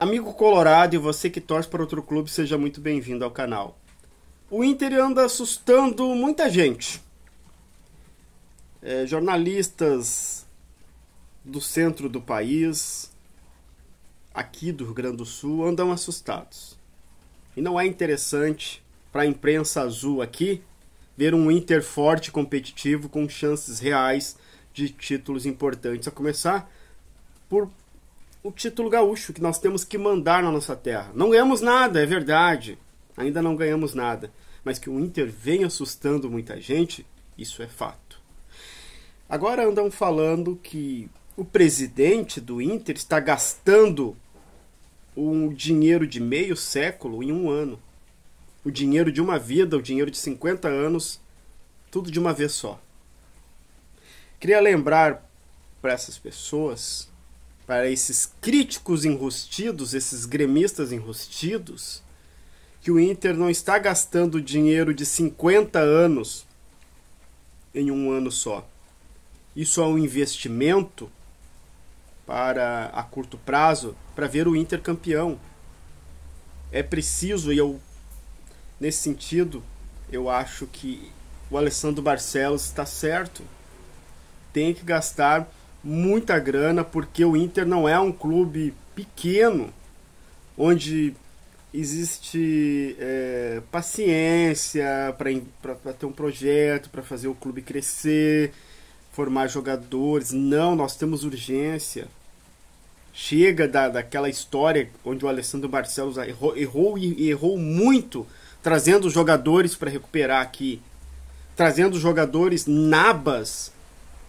Amigo colorado e você que torce para outro clube, seja muito bem-vindo ao canal. O Inter anda assustando muita gente. É, jornalistas do centro do país, aqui do Rio Grande do Sul, andam assustados. E não é interessante para a imprensa azul aqui ver um Inter forte e competitivo com chances reais de títulos importantes. A começar por o título gaúcho que nós temos que mandar na nossa terra. Não ganhamos nada, é verdade. Ainda não ganhamos nada. Mas que o Inter vem assustando muita gente, isso é fato. Agora andam falando que o presidente do Inter está gastando um dinheiro de meio século em um ano. O dinheiro de uma vida, o dinheiro de 50 anos, tudo de uma vez só. Queria lembrar para essas pessoas para esses críticos enrustidos, esses gremistas enrustidos, que o Inter não está gastando dinheiro de 50 anos em um ano só. Isso é um investimento para a curto prazo para ver o Inter campeão. É preciso e eu nesse sentido eu acho que o Alessandro Barcelos está certo. Tem que gastar muita grana, porque o Inter não é um clube pequeno onde existe é, paciência para ter um projeto, para fazer o clube crescer, formar jogadores. Não, nós temos urgência. Chega da, daquela história onde o Alessandro Barcelos errou, errou e errou muito trazendo jogadores para recuperar aqui, trazendo jogadores nabas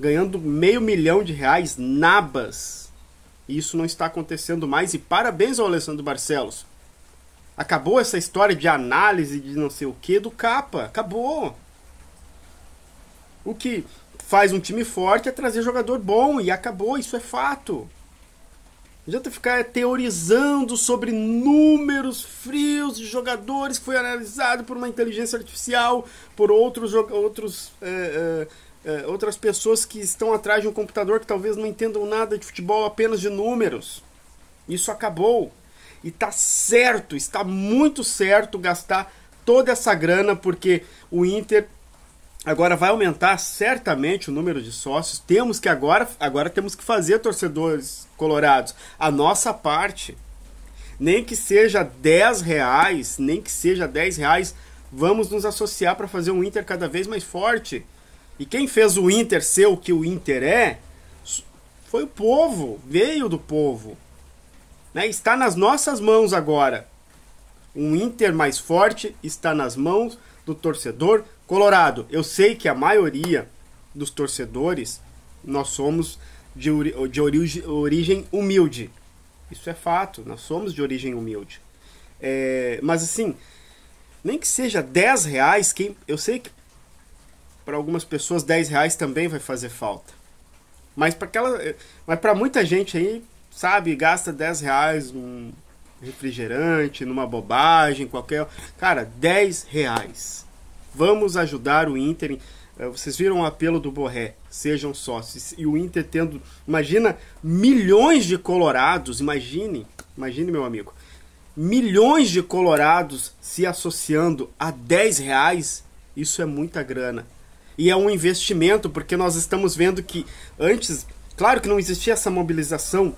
ganhando meio milhão de reais nabas. Isso não está acontecendo mais e parabéns ao Alessandro Barcelos. Acabou essa história de análise de não sei o que do capa, acabou. O que faz um time forte é trazer jogador bom e acabou, isso é fato. Não adianta ficar teorizando sobre números frios de jogadores que foi analisado por uma inteligência artificial, por outros, outros é, é, é, outras pessoas que estão atrás de um computador que talvez não entendam nada de futebol, apenas de números. Isso acabou. E está certo, está muito certo gastar toda essa grana, porque o Inter Agora vai aumentar certamente o número de sócios. Temos que agora, agora temos que fazer torcedores colorados a nossa parte. Nem que seja 10 reais, nem que seja 10 reais, vamos nos associar para fazer um Inter cada vez mais forte. E quem fez o Inter ser o que o Inter é, foi o povo, veio do povo. Né? Está nas nossas mãos agora. Um Inter mais forte está nas mãos do torcedor colorado. Eu sei que a maioria dos torcedores nós somos de, de origem, humilde. Isso é fato, nós somos de origem humilde. É, mas assim, nem que seja 10 reais, quem, eu sei que para algumas pessoas 10 reais também vai fazer falta. Mas para aquela, mas para muita gente aí, sabe, gasta 10 reais um, refrigerante, numa bobagem qualquer. Cara, 10 reais. Vamos ajudar o Inter. Eh, vocês viram o apelo do Borré, sejam sócios. E o Inter tendo, imagina, milhões de colorados, imagine, imagine meu amigo, milhões de colorados se associando a 10 reais, isso é muita grana. E é um investimento, porque nós estamos vendo que antes, claro que não existia essa mobilização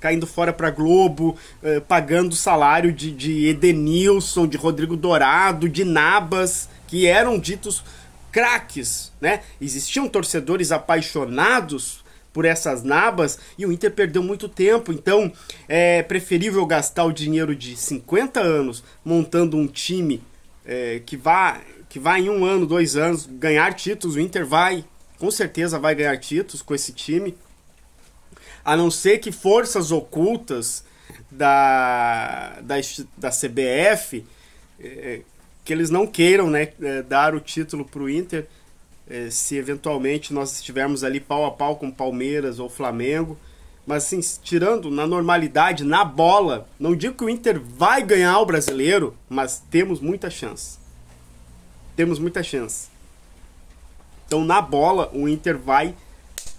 caindo fora para Globo, eh, pagando salário de, de Edenilson, de Rodrigo Dourado, de Nabas, que eram ditos craques, né? Existiam torcedores apaixonados por essas nabas e o Inter perdeu muito tempo. Então é preferível gastar o dinheiro de 50 anos montando um time é, que vá que vai em um ano, dois anos ganhar títulos. O Inter vai, com certeza vai ganhar títulos com esse time. A não ser que forças ocultas da, da, da CBF é, eh, que eles não queiram né, eh, dar o título para o Inter é, se eventualmente nós estivermos ali pau a pau com Palmeiras ou Flamengo. Mas assim, tirando na normalidade, na bola, não digo que o Inter vai ganhar o brasileiro, mas temos muita chance. Temos muita chance. Então, na bola, o Inter vai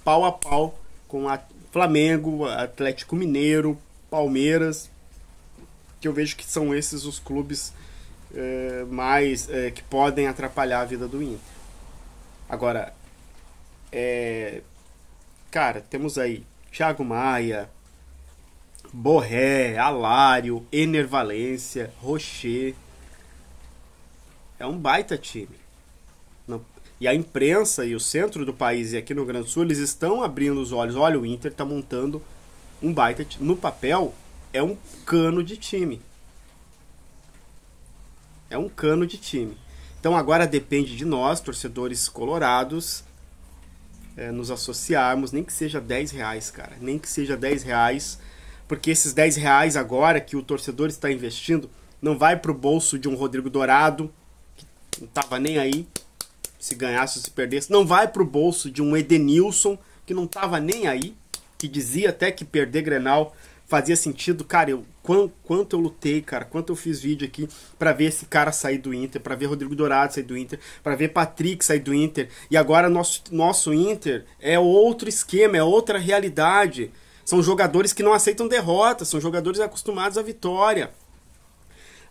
pau a pau com a, Flamengo, Atlético Mineiro, Palmeiras, que eu vejo que são esses os clubes é, mais é, que podem atrapalhar a vida do Inter. Agora, é, cara, temos aí Thiago Maia, Borré, Alário, Enervalência, Valência, Rocher. É um baita time. E a imprensa e o centro do país e aqui no Grande Sul, eles estão abrindo os olhos. Olha, o Inter está montando um baita. No papel, é um cano de time. É um cano de time. Então agora depende de nós, torcedores colorados, é, nos associarmos, nem que seja 10 reais, cara. Nem que seja 10 reais. Porque esses 10 reais agora que o torcedor está investindo não vai para o bolso de um Rodrigo Dourado, que não estava nem aí, se ganhasse ou se perdesse, não vai para o bolso de um Edenilson que não estava nem aí, que dizia até que perder Grenal fazia sentido. Cara, eu, quanto, quanto eu lutei, cara, quanto eu fiz vídeo aqui para ver esse cara sair do Inter, para ver Rodrigo Dourado sair do Inter, para ver Patrick sair do Inter. E agora nosso, nosso Inter é outro esquema, é outra realidade. São jogadores que não aceitam derrota, são jogadores acostumados à vitória.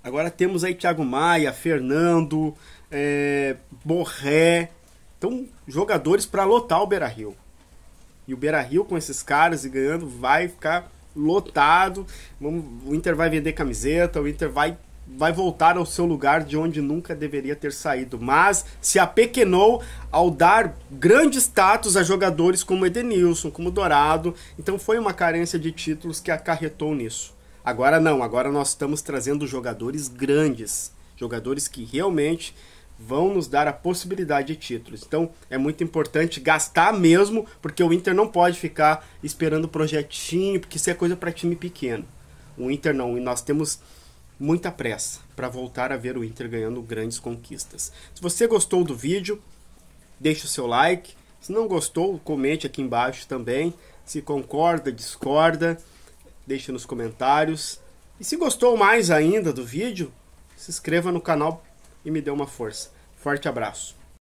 Agora temos aí Thiago Maia, Fernando, é, Borré. Então, jogadores para lotar o Beira Rio. E o Beira Rio com esses caras e ganhando vai ficar lotado. Vamos, o Inter vai vender camiseta, o Inter vai, vai voltar ao seu lugar de onde nunca deveria ter saído. Mas se apequenou ao dar grande status a jogadores como Edenilson, como Dourado. Então foi uma carência de títulos que acarretou nisso. Agora não, agora nós estamos trazendo jogadores grandes, jogadores que realmente vão nos dar a possibilidade de títulos. Então é muito importante gastar mesmo, porque o Inter não pode ficar esperando projetinho, porque isso é coisa para time pequeno. O Inter não, e nós temos muita pressa para voltar a ver o Inter ganhando grandes conquistas. Se você gostou do vídeo, deixe o seu like. Se não gostou, comente aqui embaixo também. Se concorda, discorda, deixe nos comentários. E se gostou mais ainda do vídeo, se inscreva no canal e me dê uma força. Forte abraço.